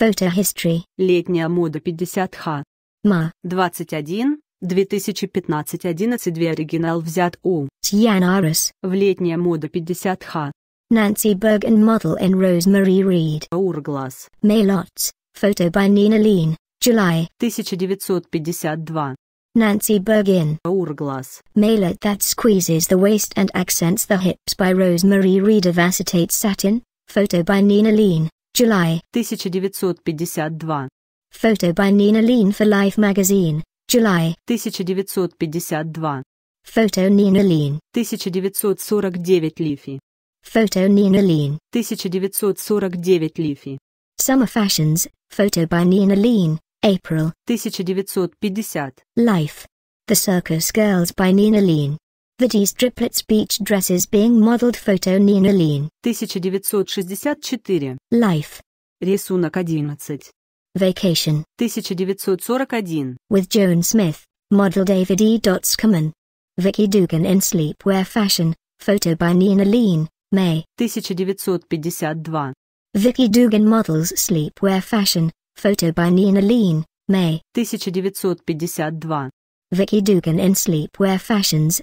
Photo history. Летняя мода 50Х. Ма. 21. 2015-11-2 оригинал взят у Tiana Aris. В летняя мода 50Х. Nancy Bergen model in Rosemary Reed. Урглас. Mailots. Photo by Nina Lean. July 1952. Nancy Bergen. Hourglass. Mailer that squeezes the waist and accents the hips by Rosemary Reed of acetate satin. Photo by Nina Lean. July 1952. Photo by Nina Lean for Life magazine, July 1952. Photo Nina Lean 1949 Leafy. Photo Nina Lean 1949 Leafy. Summer Fashions, photo by Nina Lean, April 1950. Life. The Circus Girls by Nina Lean, the D's Triplets Beach Dresses Being Modeled Photo Nina Lean. 1964. Life. Рисунок 11. Vacation. 1941. With Joan Smith, model David E. Scoman. Vicky Dugan in Sleepwear Fashion, photo by Nina Lean, May. 1952. Vicky Dugan models Sleepwear Fashion, photo by Nina Lean, May. 1952. Vicky Dugan in Sleepwear Fashions,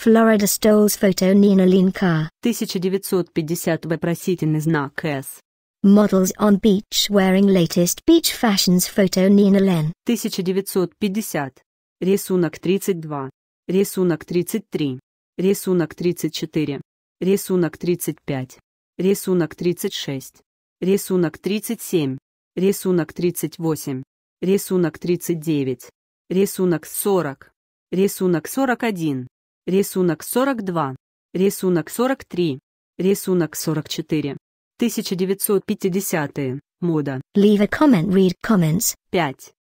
Florida Stoles photo Nina Linka. 1950 вопросительный знак С. Models on beach wearing latest beach fashions photo Nina Len. 1950. Рисунок 32. Рисунок 33. Рисунок 34. Рисунок 35. Рисунок 36. Рисунок 37. Рисунок 38. Рисунок 39. Рисунок 40. Рисунок 41. Рисунок 42. Рисунок 43. Рисунок 44. 1950-е. Мода. Leave a comment, read comments. 5.